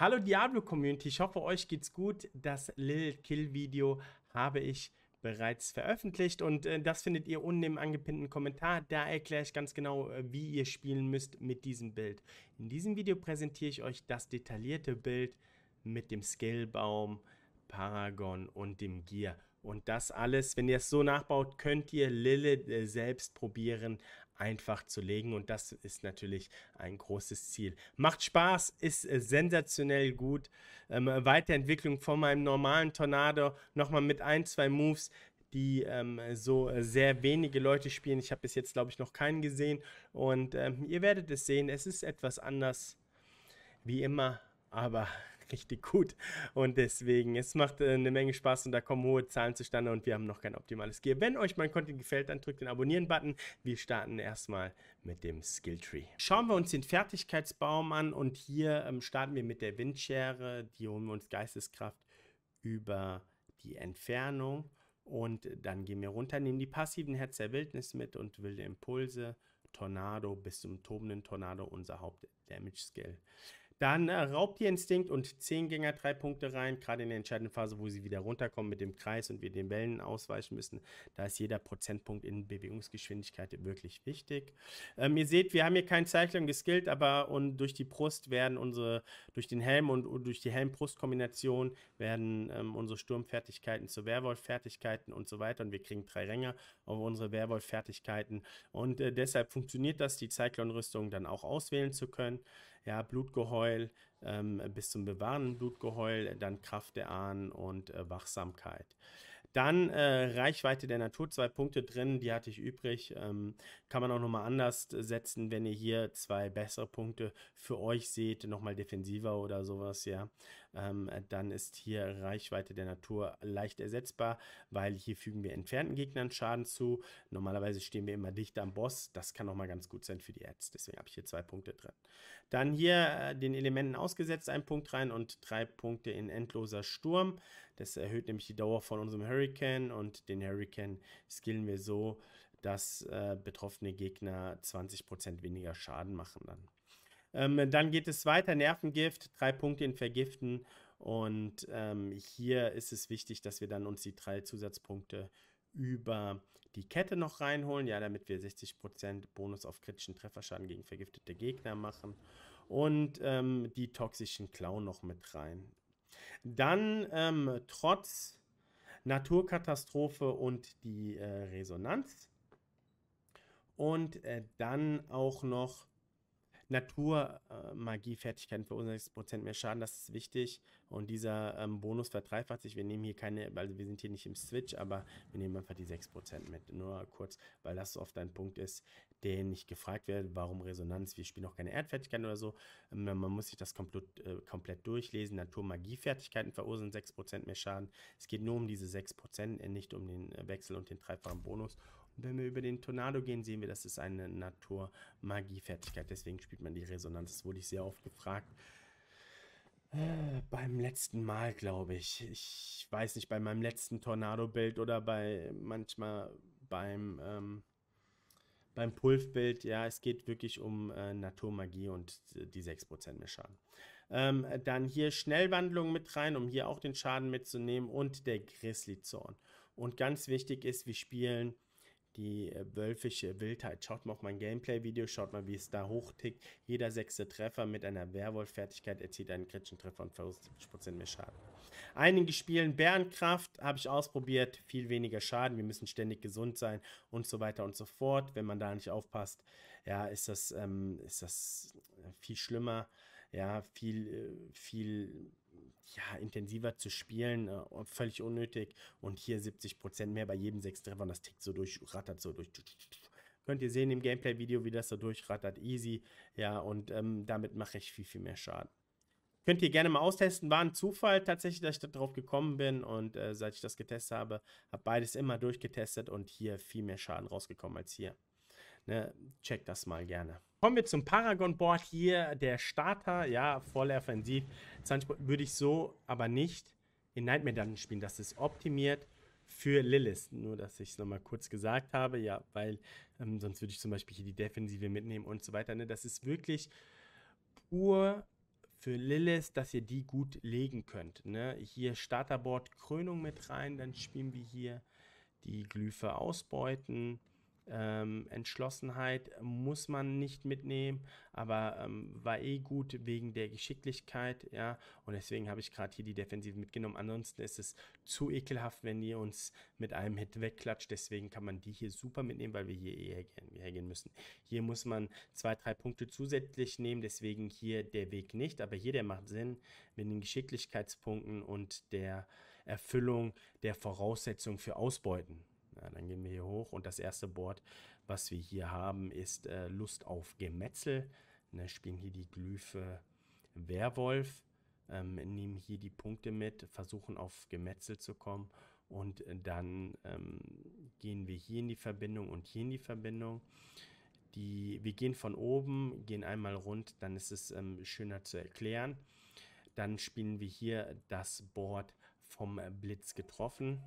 Hallo Diablo Community, ich hoffe euch geht's gut. Das Lil Kill Video habe ich bereits veröffentlicht und äh, das findet ihr unten im angepinnten Kommentar. Da erkläre ich ganz genau, äh, wie ihr spielen müsst mit diesem Bild. In diesem Video präsentiere ich euch das detaillierte Bild mit dem Skillbaum, Paragon und dem Gear. Und das alles, wenn ihr es so nachbaut, könnt ihr Lilith äh, selbst probieren einfach zu legen. Und das ist natürlich ein großes Ziel. Macht Spaß, ist äh, sensationell gut. Ähm, Weiterentwicklung von meinem normalen Tornado nochmal mit ein, zwei Moves die ähm, so äh, sehr wenige Leute spielen. Ich habe bis jetzt, glaube ich, noch keinen gesehen. Und ähm, ihr werdet es sehen, es ist etwas anders, wie immer, aber richtig gut. Und deswegen, es macht äh, eine Menge Spaß und da kommen hohe Zahlen zustande und wir haben noch kein optimales Gear. Wenn euch mein Content gefällt, dann drückt den Abonnieren-Button. Wir starten erstmal mit dem Skilltree. Schauen wir uns den Fertigkeitsbaum an und hier ähm, starten wir mit der Windschere. Die holen wir uns Geisteskraft über die Entfernung. Und dann gehen wir runter, nehmen die passiven Herz der Wildnis mit und wilde Impulse, Tornado bis zum tobenden Tornado, unser Haupt-Damage-Skill. Dann äh, Raubtierinstinkt und Zehngänger drei Punkte rein, gerade in der entscheidenden Phase, wo sie wieder runterkommen mit dem Kreis und wir den Wellen ausweichen müssen. Da ist jeder Prozentpunkt in Bewegungsgeschwindigkeit wirklich wichtig. Ähm, ihr seht, wir haben hier keinen Cycling geskillt, aber und durch die Brust werden unsere, durch den Helm und, und durch die Helm-Brust-Kombination werden ähm, unsere Sturmfertigkeiten zu Werwolf-Fertigkeiten und so weiter und wir kriegen drei Ränge auf unsere Werwolf-Fertigkeiten und äh, deshalb funktioniert das, die Cyclone-Rüstung dann auch auswählen zu können ja, Blutgeheul ähm, bis zum bewahrenden Blutgeheul, dann Kraft der Ahnen und äh, Wachsamkeit. Dann äh, Reichweite der Natur, zwei Punkte drin, die hatte ich übrig. Ähm, kann man auch nochmal anders setzen, wenn ihr hier zwei bessere Punkte für euch seht, nochmal defensiver oder sowas, ja ähm, dann ist hier Reichweite der Natur leicht ersetzbar, weil hier fügen wir entfernten Gegnern Schaden zu. Normalerweise stehen wir immer dicht am Boss. Das kann auch mal ganz gut sein für die Ads. Deswegen habe ich hier zwei Punkte drin. Dann hier äh, den Elementen ausgesetzt, ein Punkt rein und drei Punkte in endloser Sturm. Das erhöht nämlich die Dauer von unserem Hurricane und den Hurricane skillen wir so, dass äh, betroffene Gegner 20% weniger Schaden machen dann. Ähm, dann geht es weiter, Nervengift, drei Punkte in Vergiften. Und ähm, hier ist es wichtig, dass wir dann uns die drei Zusatzpunkte über die Kette noch reinholen, ja, damit wir 60% Bonus auf kritischen Trefferschaden gegen vergiftete Gegner machen. Und ähm, die toxischen Klauen noch mit rein. Dann ähm, trotz Naturkatastrophe und die äh, Resonanz. Und äh, dann auch noch Naturmagie-Fertigkeiten äh, für 60% mehr Schaden, das ist wichtig. Und dieser ähm, Bonus verdreifacht sich. Wir nehmen hier keine, also wir sind hier nicht im Switch, aber wir nehmen einfach die 6% mit. Nur kurz, weil das oft ein Punkt ist, der nicht gefragt wird, warum Resonanz. Wir spielen auch keine Erdfertigkeiten oder so. Ähm, man muss sich das komplett, äh, komplett durchlesen. Naturmagie-Fertigkeiten verursachen 6% mehr Schaden. Es geht nur um diese 6%, nicht um den äh, Wechsel und den dreifachen Bonus wenn wir über den Tornado gehen, sehen wir, das ist eine Naturmagie-Fertigkeit. Deswegen spielt man die Resonanz. Das wurde ich sehr oft gefragt. Äh, beim letzten Mal, glaube ich. Ich weiß nicht, bei meinem letzten Tornado-Bild oder bei manchmal beim, ähm, beim Pulf-Bild. Ja, es geht wirklich um äh, Naturmagie und die 6% mehr Schaden. Ähm, dann hier Schnellwandlung mit rein, um hier auch den Schaden mitzunehmen und der Grizzly-Zorn. Und ganz wichtig ist, wir spielen die äh, wölfische Wildheit. Schaut mal auf mein Gameplay-Video, schaut mal, wie es da hochtickt. Jeder sechste Treffer mit einer Werwolf-Fertigkeit erzielt einen kritischen Treffer und verursacht 70% mehr Schaden. Einige spielen Bärenkraft, habe ich ausprobiert, viel weniger Schaden. Wir müssen ständig gesund sein und so weiter und so fort. Wenn man da nicht aufpasst, ja, ist das, ähm, ist das äh, viel schlimmer, ja, viel, äh, viel ja, intensiver zu spielen, äh, völlig unnötig. Und hier 70% mehr bei jedem sechs Treffern, das tickt so durch, rattert so durch. Könnt ihr sehen im Gameplay-Video, wie das so durchrattert. Easy. Ja, und ähm, damit mache ich viel, viel mehr Schaden. Könnt ihr gerne mal austesten. War ein Zufall tatsächlich, dass ich darauf gekommen bin. Und äh, seit ich das getestet habe, habe beides immer durchgetestet und hier viel mehr Schaden rausgekommen als hier. Ne, check das mal gerne. Kommen wir zum Paragon-Board hier. Der Starter, ja, voll offensiv. Würde ich so aber nicht in Nightmare Dungeon spielen. Das ist optimiert für Lilith. Nur, dass ich es nochmal kurz gesagt habe, ja, weil ähm, sonst würde ich zum Beispiel hier die Defensive mitnehmen und so weiter. Ne? Das ist wirklich pur für Lilith, dass ihr die gut legen könnt. Ne? Hier Starterboard Krönung mit rein, dann spielen wir hier die Glyphe ausbeuten. Ähm, Entschlossenheit muss man nicht mitnehmen, aber ähm, war eh gut wegen der Geschicklichkeit, ja. Und deswegen habe ich gerade hier die Defensive mitgenommen. Ansonsten ist es zu ekelhaft, wenn ihr uns mit einem Hit wegklatscht. Deswegen kann man die hier super mitnehmen, weil wir hier eh hergehen, müssen. Hier muss man zwei, drei Punkte zusätzlich nehmen, deswegen hier der Weg nicht. Aber hier der macht Sinn mit den Geschicklichkeitspunkten und der Erfüllung der Voraussetzung für Ausbeuten. Ja, äh, dann gehen wir hier hoch und das erste Board, was wir hier haben, ist äh, Lust auf Gemetzel. Ne, spielen hier die Glyphe Werwolf, ähm, nehmen hier die Punkte mit, versuchen auf Gemetzel zu kommen und äh, dann ähm, gehen wir hier in die Verbindung und hier in die Verbindung. Die, wir gehen von oben, gehen einmal rund, dann ist es ähm, schöner zu erklären. Dann spielen wir hier das Board vom Blitz getroffen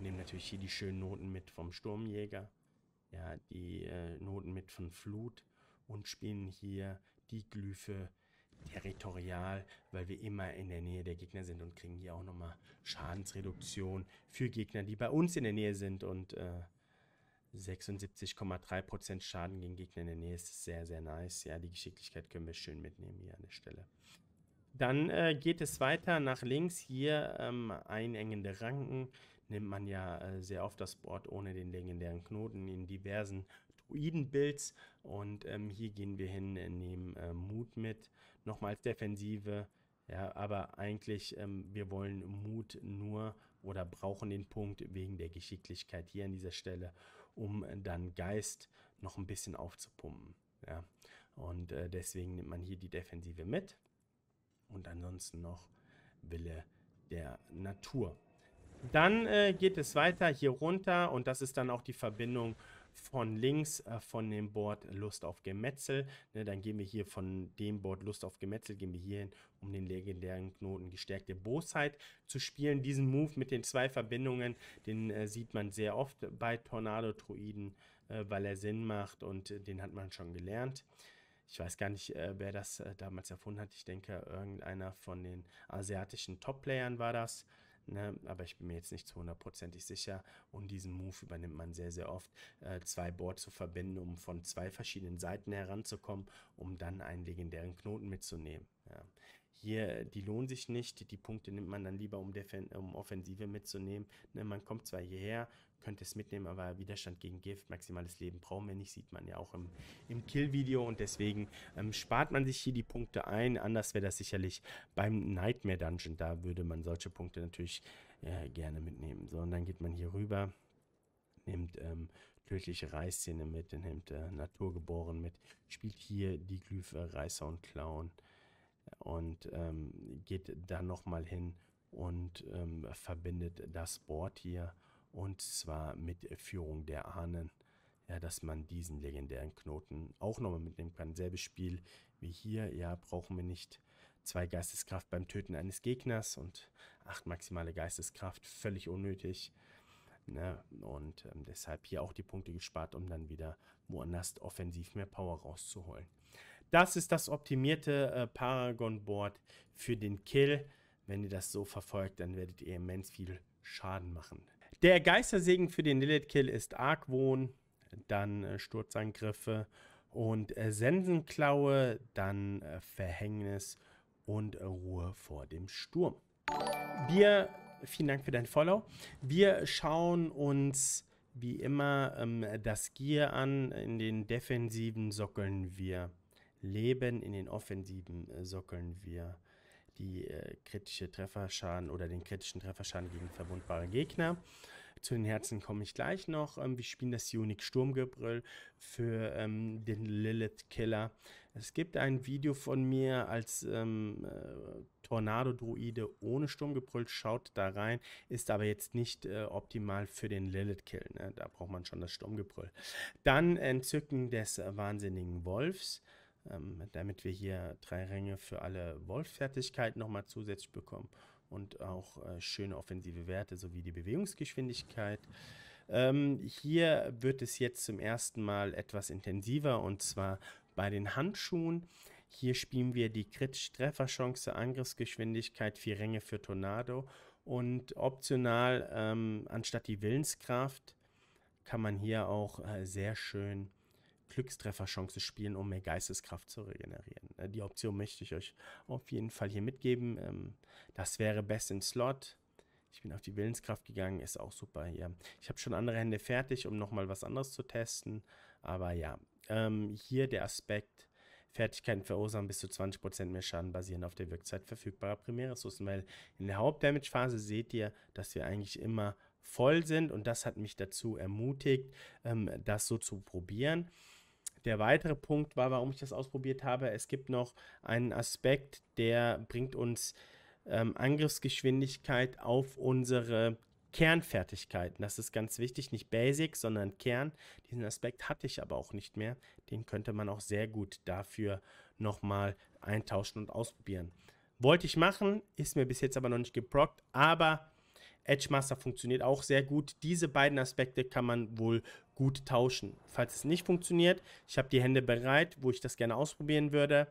nehmen natürlich hier die schönen Noten mit vom Sturmjäger, ja, die äh, Noten mit von Flut und spielen hier die Glyphe territorial, weil wir immer in der Nähe der Gegner sind und kriegen hier auch nochmal Schadensreduktion für Gegner, die bei uns in der Nähe sind und äh, 76,3% Schaden gegen Gegner in der Nähe ist sehr, sehr nice. Ja, die Geschicklichkeit können wir schön mitnehmen hier an der Stelle. Dann äh, geht es weiter nach links. Hier ähm, einengende Ranken nimmt man ja äh, sehr oft das Board ohne den legendären Knoten in diversen Druiden-Builds. Und ähm, hier gehen wir hin, äh, nehmen äh, Mut mit, nochmals Defensive. Ja, aber eigentlich, ähm, wir wollen Mut nur oder brauchen den Punkt wegen der Geschicklichkeit hier an dieser Stelle, um äh, dann Geist noch ein bisschen aufzupumpen. Ja, und äh, deswegen nimmt man hier die Defensive mit und ansonsten noch Wille der Natur. Dann äh, geht es weiter hier runter und das ist dann auch die Verbindung von links äh, von dem Board Lust auf Gemetzel. Ne, dann gehen wir hier von dem Board Lust auf Gemetzel, gehen wir hier hin, um den legendären Knoten gestärkte Bosheit zu spielen. Diesen Move mit den zwei Verbindungen, den äh, sieht man sehr oft bei Tornado-Druiden, äh, weil er Sinn macht und den hat man schon gelernt. Ich weiß gar nicht, äh, wer das äh, damals erfunden hat. Ich denke, irgendeiner von den asiatischen Top-Playern war das ne? aber ich bin mir jetzt nicht zu hundertprozentig sicher. Und diesen Move übernimmt man sehr, sehr oft, äh, zwei Boards zu verbinden, um von zwei verschiedenen Seiten heranzukommen, um dann einen legendären Knoten mitzunehmen. Ja hier, die lohnen sich nicht. Die Punkte nimmt man dann lieber, um, Defen um Offensive mitzunehmen. Ne, man kommt zwar hierher, könnte es mitnehmen, aber Widerstand gegen Gift, maximales Leben brauchen wir nicht, sieht man ja auch im, im Kill-Video und deswegen ähm, spart man sich hier die Punkte ein. Anders wäre das sicherlich beim Nightmare Dungeon. Da würde man solche Punkte natürlich äh, gerne mitnehmen. So, und dann geht man hier rüber nimmt ähm, tödliche Reißzähne mit, nimmt äh, Naturgeboren mit, spielt hier die Glyphe Reißer und Clown, und ähm, geht dann nochmal hin und ähm, verbindet das Board hier und zwar mit Führung der Ahnen. Ja, dass man diesen legendären Knoten auch nochmal mitnehmen kann. Selbes Spiel wie hier. Ja, brauchen wir nicht zwei Geisteskraft beim Töten eines Gegners und acht maximale Geisteskraft. Völlig unnötig. Ne? Und ähm, deshalb hier auch die Punkte gespart, um dann wieder woanders offensiv mehr Power rauszuholen. Das ist das optimierte äh, Paragon-Board für den Kill. Wenn ihr das so verfolgt, dann werdet ihr immens viel Schaden machen. Der Geistersegen für den Lilith-Kill ist Argwohn, dann äh, Sturzangriffe und äh, Sensenklaue, dann äh, Verhängnis und äh, Ruhe vor dem Sturm. Wir, vielen Dank für dein Follow. Wir schauen uns wie immer ähm, das Gear an. In den defensiven sockeln wir leben. In den offensiven äh, sockeln wir die äh, kritische Trefferschaden oder den kritischen Trefferschaden gegen verwundbare Gegner. Zu den Herzen komme ich gleich noch. Ähm, wir spielen das Unique Sturmgebrüll für ähm, den Lilith Killer. Es gibt ein Video von mir als ähm, äh, Tornado-Druide ohne Sturmgebrüll. Schaut da rein. Ist aber jetzt nicht äh, optimal für den Lilith Kill. Ne? Da braucht man schon das Sturmgebrüll. Dann Entzücken des wahnsinnigen Wolfs ähm, damit wir hier drei Ränge für alle Wolf-Fertigkeit nochmal zusätzlich bekommen und auch äh, schöne offensive Werte sowie die Bewegungsgeschwindigkeit. Ähm, hier wird es jetzt zum ersten Mal etwas intensiver und zwar bei den Handschuhen. Hier spielen wir die kritische Trefferchance, Angriffsgeschwindigkeit, vier Ränge für Tornado und optional ähm, anstatt die Willenskraft kann man hier auch äh, sehr schön Glückstrefferchance spielen, um mehr Geisteskraft zu regenerieren. Äh, die Option möchte ich euch auf jeden Fall hier mitgeben. Ähm, das wäre Best in Slot. Ich bin auf die Willenskraft gegangen, ist auch super hier. Ich habe schon andere Hände fertig, um nochmal was anderes zu testen. Aber ja, ähm, hier der Aspekt, Fertigkeiten verursachen bis zu 20% mehr Schaden basierend auf der Wirkzeit verfügbarer Primärressourcen, weil in der Hauptdamage-Phase seht ihr, dass wir eigentlich immer voll sind und das hat mich dazu ermutigt, ähm, das so zu probieren. Der weitere Punkt war, warum ich das ausprobiert habe. Es gibt noch einen Aspekt, der bringt uns ähm, Angriffsgeschwindigkeit auf unsere Kernfertigkeiten. Das ist ganz wichtig, nicht Basic, sondern Kern. Diesen Aspekt hatte ich aber auch nicht mehr. Den könnte man auch sehr gut dafür nochmal eintauschen und ausprobieren. Wollte ich machen, ist mir bis jetzt aber noch nicht geprockt, aber Edge Master funktioniert auch sehr gut. Diese beiden Aspekte kann man wohl gut tauschen. Falls es nicht funktioniert, ich habe die Hände bereit, wo ich das gerne ausprobieren würde.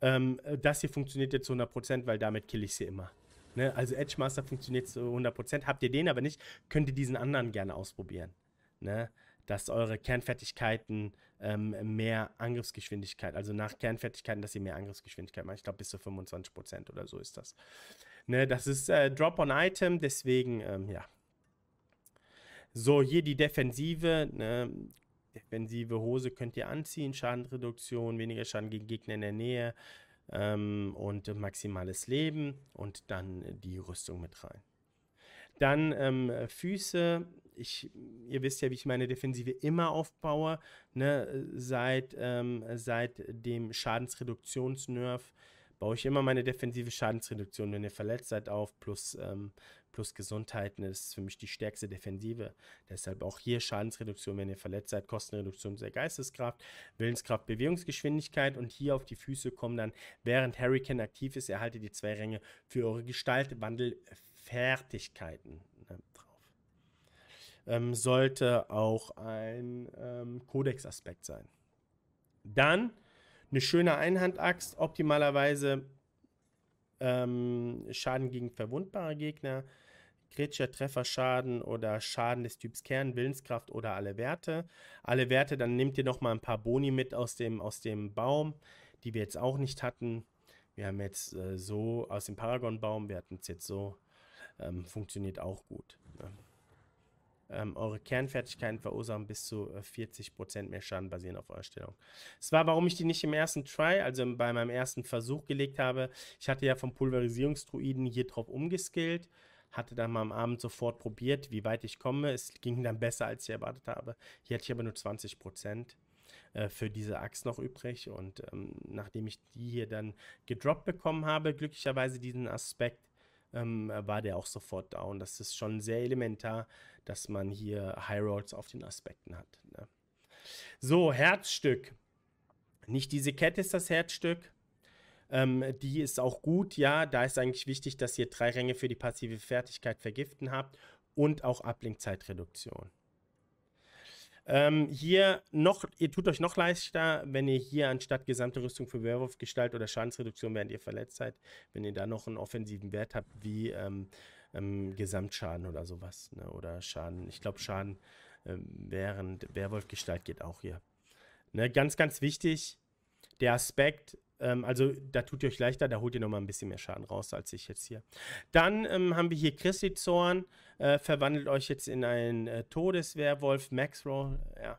Ähm, das hier funktioniert jetzt zu 100%, weil damit kill ich sie immer. Ne? Also Edge Master funktioniert zu 100%. Habt ihr den aber nicht, könnt ihr diesen anderen gerne ausprobieren. Ne? Dass eure Kernfertigkeiten ähm, mehr Angriffsgeschwindigkeit, also nach Kernfertigkeiten, dass ihr mehr Angriffsgeschwindigkeit macht. Ich glaube, bis zu 25% oder so ist das. Ne? Das ist äh, Drop-on-Item, deswegen, ähm, ja, so, hier die Defensive. Ne? Defensive Hose könnt ihr anziehen. Schadenreduktion, weniger Schaden gegen Gegner in der Nähe ähm, und maximales Leben und dann die Rüstung mit rein. Dann ähm, Füße. Ich, ihr wisst ja, wie ich meine Defensive immer aufbaue. Ne? Seit, ähm, seit dem Schadensreduktionsnerv baue ich immer meine defensive Schadensreduktion, wenn ihr verletzt seid, auf plus, ähm, plus Gesundheiten ne, ist für mich die stärkste Defensive. Deshalb auch hier Schadensreduktion, wenn ihr verletzt seid, Kostenreduktion der Geisteskraft, Willenskraft, Bewegungsgeschwindigkeit und hier auf die Füße kommen dann, während Hurricane aktiv ist, erhaltet die zwei Ränge für eure Gestaltwandelfertigkeiten ne, drauf. Ähm, sollte auch ein ähm, Kodex-Aspekt sein. Dann eine schöne Einhandaxt, optimalerweise ähm, Schaden gegen verwundbare Gegner, kritischer Trefferschaden oder Schaden des Typs Kern, Willenskraft oder alle Werte. Alle Werte, dann nehmt ihr nochmal ein paar Boni mit aus dem, aus dem Baum, die wir jetzt auch nicht hatten. Wir haben jetzt äh, so aus dem Paragon-Baum, wir hatten es jetzt so. Ähm, funktioniert auch gut. Ne? Ähm, eure Kernfertigkeiten verursachen bis zu 40% äh, mehr Schaden basierend auf eurer Stellung. Es war, warum ich die nicht im ersten Try, also bei meinem ersten Versuch gelegt habe. Ich hatte ja vom Pulverisierungsdruiden hier drauf umgeskillt hatte dann mal am Abend sofort probiert, wie weit ich komme. Es ging dann besser, als ich erwartet habe. Hier hatte ich aber nur 20 Prozent äh, für diese Axt noch übrig. Und ähm, nachdem ich die hier dann gedroppt bekommen habe, glücklicherweise diesen Aspekt, ähm, war der auch sofort down. Das ist schon sehr elementar, dass man hier High Rolls auf den Aspekten hat. Ne? So, Herzstück. Nicht diese Kette ist das Herzstück, ähm, die ist auch gut, ja. Da ist eigentlich wichtig, dass ihr drei Ränge für die passive Fertigkeit vergiften habt und auch Ablinkzeitreduktion. Ähm, hier noch, ihr tut euch noch leichter, wenn ihr hier anstatt gesamte Rüstung für Werwolfgestalt oder Schadensreduktion, während ihr verletzt seid, wenn ihr da noch einen offensiven Wert habt, wie ähm, ähm, Gesamtschaden oder sowas. Ne? Oder Schaden, ich glaube Schaden ähm, während Werwolfgestalt geht auch hier. Ne? Ganz, ganz wichtig, der Aspekt, ähm, also da tut ihr euch leichter, da holt ihr nochmal ein bisschen mehr Schaden raus, als ich jetzt hier. Dann ähm, haben wir hier Christi Zorn, äh, verwandelt euch jetzt in einen äh, Todeswerwolf, Maxroll, ja.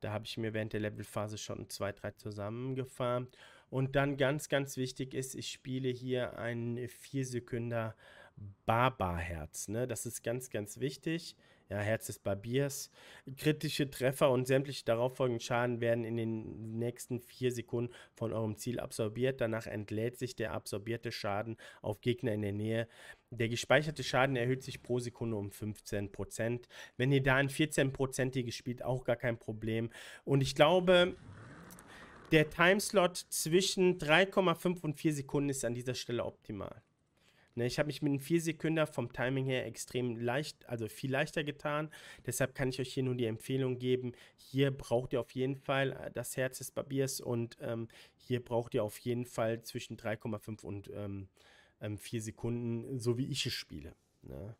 Da habe ich mir während der Levelphase schon zwei, drei zusammengefahren. Und dann ganz, ganz wichtig ist, ich spiele hier einen 4 Sekünder Barbarherz. Ne? Das ist ganz, ganz wichtig. Ja, Herz des Barbiers. Kritische Treffer und sämtliche darauffolgenden Schaden werden in den nächsten vier Sekunden von eurem Ziel absorbiert. Danach entlädt sich der absorbierte Schaden auf Gegner in der Nähe. Der gespeicherte Schaden erhöht sich pro Sekunde um 15%. Wenn ihr da ein 14%iges spielt, auch gar kein Problem. Und ich glaube, der Timeslot zwischen 3,5 und 4 Sekunden ist an dieser Stelle optimal. Ne, ich habe mich mit einem Viersekünder vom Timing her extrem leicht, also viel leichter getan. Deshalb kann ich euch hier nur die Empfehlung geben. Hier braucht ihr auf jeden Fall äh, das Herz des Barbiers und ähm, hier braucht ihr auf jeden Fall zwischen 3,5 und ähm, 4 ähm, Sekunden, so wie ich es spiele. Ne?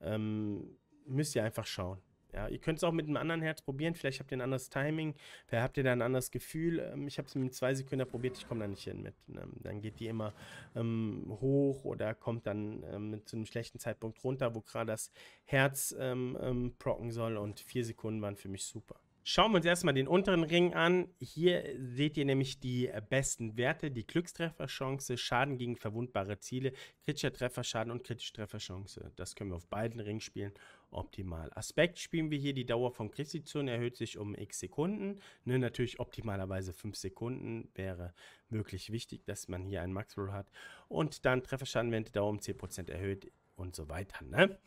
Ähm, müsst ihr einfach schauen. Ja, ihr könnt es auch mit einem anderen Herz probieren. Vielleicht habt ihr ein anderes Timing. Vielleicht habt ihr da ein anderes Gefühl. Ähm, ich habe es mit zwei Sekunden probiert. Ich komme da nicht hin mit. Ne? Dann geht die immer ähm, hoch oder kommt dann ähm, zu einem schlechten Zeitpunkt runter, wo gerade das Herz ähm, ähm, procken soll. Und vier Sekunden waren für mich super. Schauen wir uns erstmal den unteren Ring an. Hier seht ihr nämlich die äh, besten Werte, die Glückstrefferchance, Schaden gegen verwundbare Ziele, kritischer Trefferschaden und kritische Trefferchance. Das können wir auf beiden Ringen spielen optimal. Aspekt spielen wir hier, die Dauer von Christition erhöht sich um x Sekunden. Ne, natürlich optimalerweise 5 Sekunden wäre wirklich wichtig, dass man hier einen Max -Rule hat. Und dann Trefferschaden, wenn die Dauer um 10% erhöht und so weiter. Ne?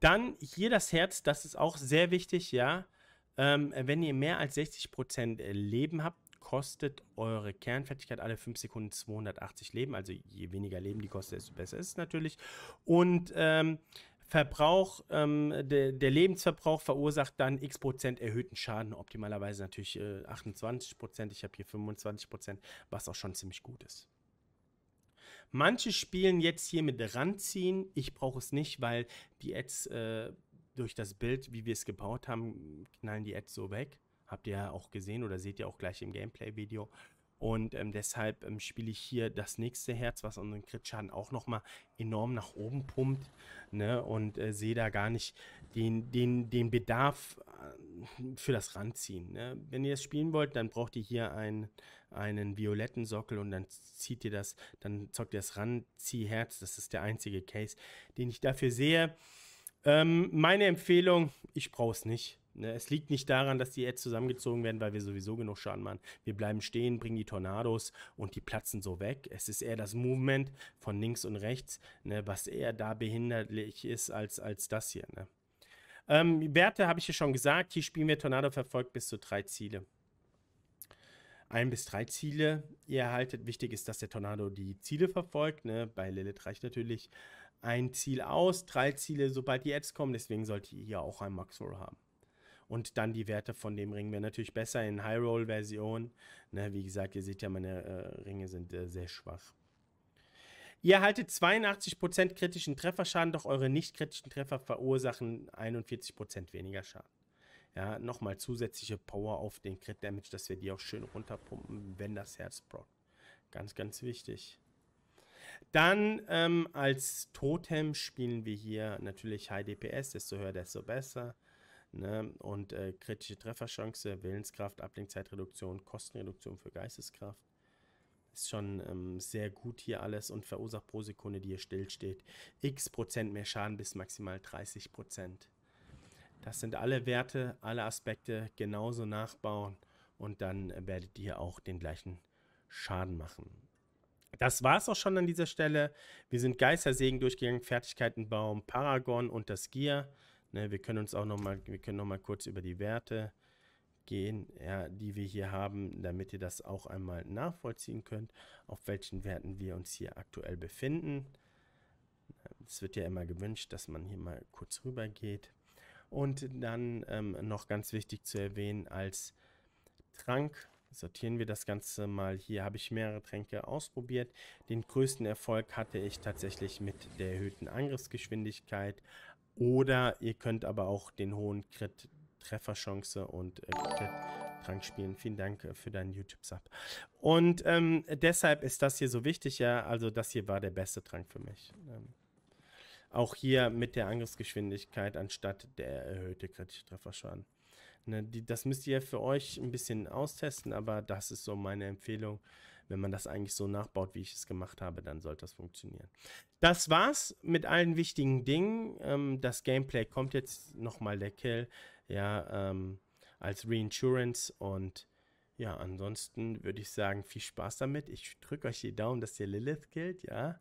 Dann hier das Herz, das ist auch sehr wichtig, ja. Ähm, wenn ihr mehr als 60% Leben habt, kostet eure Kernfertigkeit alle 5 Sekunden 280 Leben. Also je weniger Leben die kostet, desto besser ist es natürlich. Und ähm, Verbrauch, ähm, de, der Lebensverbrauch verursacht dann x Prozent erhöhten Schaden. Optimalerweise natürlich äh, 28 Prozent. Ich habe hier 25 Prozent, was auch schon ziemlich gut ist. Manche spielen jetzt hier mit ranziehen. Ich brauche es nicht, weil die Ads äh, durch das Bild, wie wir es gebaut haben, knallen die Ads so weg. Habt ihr ja auch gesehen oder seht ihr auch gleich im Gameplay-Video. Und ähm, deshalb ähm, spiele ich hier das nächste Herz, was unseren Kritschaden auch nochmal enorm nach oben pumpt. Ne? Und äh, sehe da gar nicht den, den, den Bedarf äh, für das Ranziehen. Ne? Wenn ihr das spielen wollt, dann braucht ihr hier ein, einen violetten Sockel und dann zieht ihr das, dann zockt ihr das Ranziehherz. Das ist der einzige Case, den ich dafür sehe. Ähm, meine Empfehlung, ich brauche es nicht. Ne, es liegt nicht daran, dass die Ads zusammengezogen werden, weil wir sowieso genug Schaden machen. Wir bleiben stehen, bringen die Tornados und die platzen so weg. Es ist eher das Movement von links und rechts, ne, was eher da behinderlich ist als, als das hier. Ne. Ähm, Werte habe ich ja schon gesagt. Hier spielen wir Tornado verfolgt bis zu drei Ziele. Ein bis drei Ziele ihr erhaltet. Wichtig ist, dass der Tornado die Ziele verfolgt. Ne. Bei Lilith reicht natürlich ein Ziel aus, drei Ziele, sobald die Ads kommen. Deswegen solltet ihr hier auch ein Max haben und dann die Werte von dem Ring wären natürlich besser in High Roll Version. Ne, wie gesagt, ihr seht ja, meine äh, Ringe sind äh, sehr schwach. Ihr erhaltet 82% kritischen Trefferschaden, doch eure nicht kritischen Treffer verursachen 41% weniger Schaden. Ja, nochmal zusätzliche Power auf den Crit Damage, dass wir die auch schön runterpumpen, wenn das Herz brockt. Ganz, ganz wichtig. Dann ähm, als Totem spielen wir hier natürlich High DPS, desto höher, desto besser. Ne? Und äh, kritische Trefferchance, Willenskraft, Ablenkzeitreduktion, Kostenreduktion für Geisteskraft. Ist schon ähm, sehr gut hier alles und verursacht pro Sekunde, die hier stillsteht, x Prozent mehr Schaden bis maximal 30 Prozent. Das sind alle Werte, alle Aspekte genauso nachbauen und dann äh, werdet ihr auch den gleichen Schaden machen. Das war es auch schon an dieser Stelle. Wir sind Geistersegen durchgegangen, Fertigkeitenbaum, Paragon und das Gear. Ne, wir können uns auch noch mal, wir können noch mal kurz über die Werte gehen, ja, die wir hier haben, damit ihr das auch einmal nachvollziehen könnt, auf welchen Werten wir uns hier aktuell befinden. Es wird ja immer gewünscht, dass man hier mal kurz rüber geht. Und dann ähm, noch ganz wichtig zu erwähnen, als Trank sortieren wir das Ganze mal. Hier habe ich mehrere Tränke ausprobiert. Den größten Erfolg hatte ich tatsächlich mit der erhöhten Angriffsgeschwindigkeit oder ihr könnt aber auch den hohen Crit Trefferchance und äh, Trank spielen. Vielen Dank äh, für deinen YouTube-Sub. Und ähm, deshalb ist das hier so wichtig, ja. Also, das hier war der beste Trank für mich. Ähm, auch hier mit der Angriffsgeschwindigkeit anstatt der erhöhte kritische Trefferschaden. Ne, die, das müsst ihr für euch ein bisschen austesten, aber das ist so meine Empfehlung wenn man das eigentlich so nachbaut, wie ich es gemacht habe, dann sollte das funktionieren. Das war's mit allen wichtigen Dingen. Ähm, das Gameplay kommt jetzt nochmal der Kill, ja, ähm, als Reinsurance und ja, ansonsten würde ich sagen, viel Spaß damit. Ich drücke euch die Daumen, dass ihr Lilith killt, ja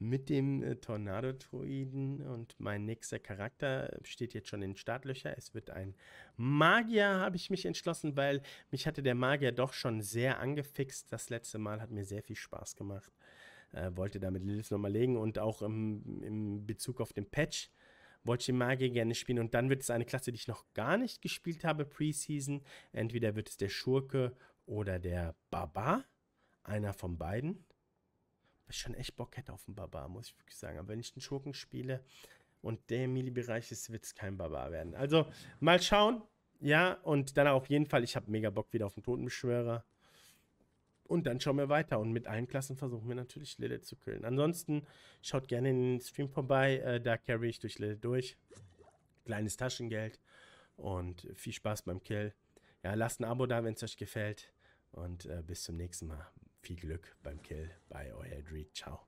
mit dem äh, Tornado-Droiden und mein nächster Charakter steht jetzt schon in Startlöcher. Es wird ein Magier, habe ich mich entschlossen, weil mich hatte der Magier doch schon sehr angefixt. Das letzte Mal hat mir sehr viel Spaß gemacht. Äh, wollte damit Lilith nochmal legen und auch im, im Bezug auf den Patch wollte ich den Magier gerne spielen. Und dann wird es eine Klasse, die ich noch gar nicht gespielt habe, Preseason. Entweder wird es der Schurke oder der Baba. Einer von beiden ich schon echt Bock hätte auf einen Barbar, muss ich wirklich sagen. Aber wenn ich einen Schurken spiele und der im Melee-Bereich ist, wird es kein Barbar werden. Also mal schauen. Ja, und dann auf jeden Fall, ich habe mega Bock wieder auf den Totenbeschwörer. Und dann schauen wir weiter. Und mit allen Klassen versuchen wir natürlich Lille zu killen. Ansonsten schaut gerne in den Stream vorbei. Äh, da carry ich durch Lille durch. Kleines Taschengeld. Und viel Spaß beim Kill. Ja, lasst ein Abo da, wenn es euch gefällt. Und äh, bis zum nächsten Mal. Viel Glück beim Kill. bei euer Dreed. Ciao.